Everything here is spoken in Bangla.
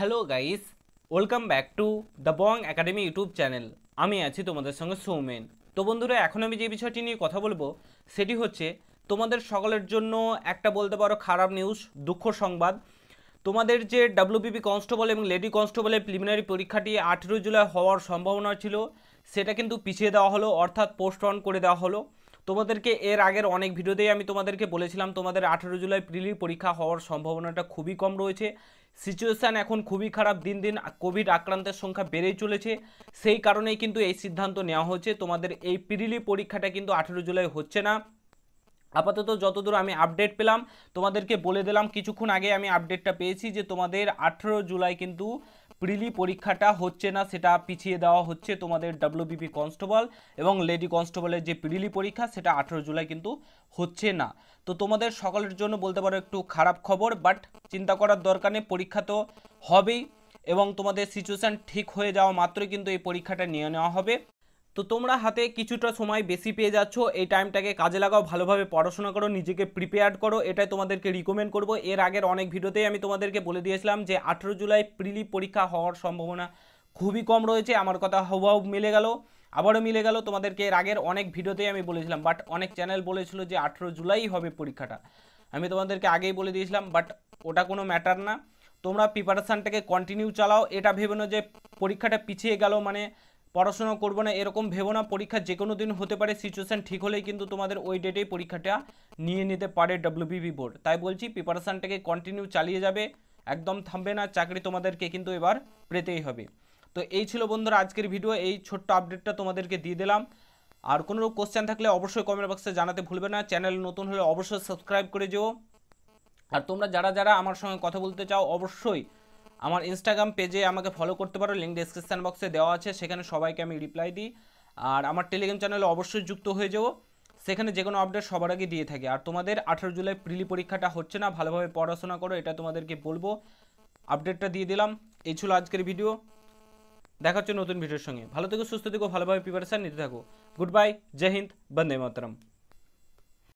hello guys welcome back to the Bong Academy YouTube channel আমি আছি তোমাদের সঙ্গে সৌমেন তো বন্ধুরা এখন আমি যে বিষয়টি নিয়ে কথা বলবো সেটি হচ্ছে তোমাদের সকলের জন্য একটা বলতে পারো খারাপ নিউজ দুঃখ সংবাদ তোমাদের যে ডাব্লিউবিপি কনস্টেবল এবং লেডি কনস্টেবলের প্রিলিমিনারি পরীক্ষাটি আঠেরো জুলাই হওয়ার সম্ভাবনা ছিল সেটা কিন্তু পিছিয়ে দেওয়া হলো অর্থাৎ পোস্ট অন করে দেওয়া হলো তোমাদেরকে এর আগের অনেক ভিডিওতেই আমি তোমাদেরকে বলেছিলাম তোমাদের আঠেরো জুলাই প্রিলি পরীক্ষা হওয়ার সম্ভাবনাটা খুবই কম রয়েছে সিচুয়েশান এখন খুবই খারাপ দিন দিন কোভিড আক্রান্তের সংখ্যা বেড়েই চলেছে সেই কারণেই কিন্তু এই সিদ্ধান্ত নেওয়া হচ্ছে তোমাদের এই প্রিলি পরীক্ষাটা কিন্তু আঠেরো জুলাই হচ্ছে না আপাতত যতদূর আমি আপডেট পেলাম তোমাদেরকে বলে দিলাম কিছুক্ষণ আগে আমি আপডেটটা পেয়েছি যে তোমাদের আঠেরো জুলাই কিন্তু প্রিলি পরীক্ষাটা হচ্ছে না সেটা পিছিয়ে দেওয়া হচ্ছে তোমাদের ডাব্লিউবিপি কনস্টেবল এবং লেডি কনস্টেবলের যে প্রিলি পরীক্ষা সেটা আঠেরো জুলাই কিন্তু হচ্ছে না তো তোমাদের সকলের জন্য বলতে পারো একটু খারাপ খবর বাট চিন্তা করার দরকার নেই পরীক্ষা তো হবেই এবং তোমাদের সিচুয়েশান ঠিক হয়ে যাওয়া মাত্রই কিন্তু এই পরীক্ষাটা নিয়ে নেওয়া হবে তো তোমরা হাতে কিছুটা সময় বেশি পেয়ে যাচ্ছ এই টাইমটাকে কাজে লাগাও ভালোভাবে পড়াশোনা করো নিজেকে প্রিপেয়ার করো এটাই তোমাদেরকে রিকমেন্ড করব এর আগের অনেক ভিডিওতেই আমি তোমাদেরকে বলে দিয়েছিলাম যে আঠেরো জুলাই প্রিলি পরীক্ষা হওয়ার সম্ভাবনা খুবই কম রয়েছে আমার কথা হাউ মিলে গেল আবারও মিলে গেল তোমাদেরকে এর আগের অনেক ভিডিওতেই আমি বলেছিলাম বাট অনেক চ্যানেল বলেছিল যে আঠেরো জুলাই হবে পরীক্ষাটা আমি তোমাদেরকে আগেই বলে দিয়েছিলাম বাট ওটা কোনো ম্যাটার না তোমরা প্রিপারেশানটাকে কন্টিনিউ চালাও এটা ভেবে যে পরীক্ষাটা পিছিয়ে গেল মানে পড়াশোনা করবো না এরকম ভেবো না পরীক্ষা যে কোনো দিন হতে পারে সিচুয়েশান ঠিক হলেই কিন্তু তোমাদের ওই ডেটেই পরীক্ষাটা নিয়ে নিতে পারে ডব্লিউবিবি বোর্ড তাই বলছি প্রিপারেশানটাকে কন্টিনিউ চালিয়ে যাবে একদম থামবে না চাকরি তোমাদেরকে কিন্তু এবার পেতেই হবে তো এই ছিল বন্ধুরা আজকের ভিডিও এই ছোট্ট আপডেটটা তোমাদেরকে দিয়ে দিলাম আর কোনো কোশ্চেন থাকলে অবশ্যই কমেন্ট বক্সে জানাতে ভুলবে না চ্যানেল নতুন হলে অবশ্যই সাবস্ক্রাইব করে যেও আর তোমরা যারা যারা আমার সঙ্গে কথা বলতে চাও অবশ্যই আমার ইনস্টাগ্রাম পেজে আমাকে ফলো করতে পারো লিঙ্ক ডিসক্রিপশান বক্সে দেওয়া আছে সেখানে সবাইকে আমি রিপ্লাই দিই আর আমার টেলিগ্রাম চ্যানেলে অবশ্যই যুক্ত হয়ে যাবো সেখানে যে কোনো আপডেট সবার আগে দিয়ে থাকে আর তোমাদের আঠারো জুলাই প্রিলি পরীক্ষাটা হচ্ছে না ভালোভাবে পড়াশোনা করো এটা তোমাদেরকে বলবো আপডেটটা দিয়ে দিলাম এই ছিল আজকের ভিডিও দেখা হচ্ছে নতুন ভিডিওর সঙ্গে ভালো থেকো সুস্থ থেকো ভালোভাবে প্রিপারেশান নিতে থাকো গুড বাই জয় হিন্দ বন্দে মাতরম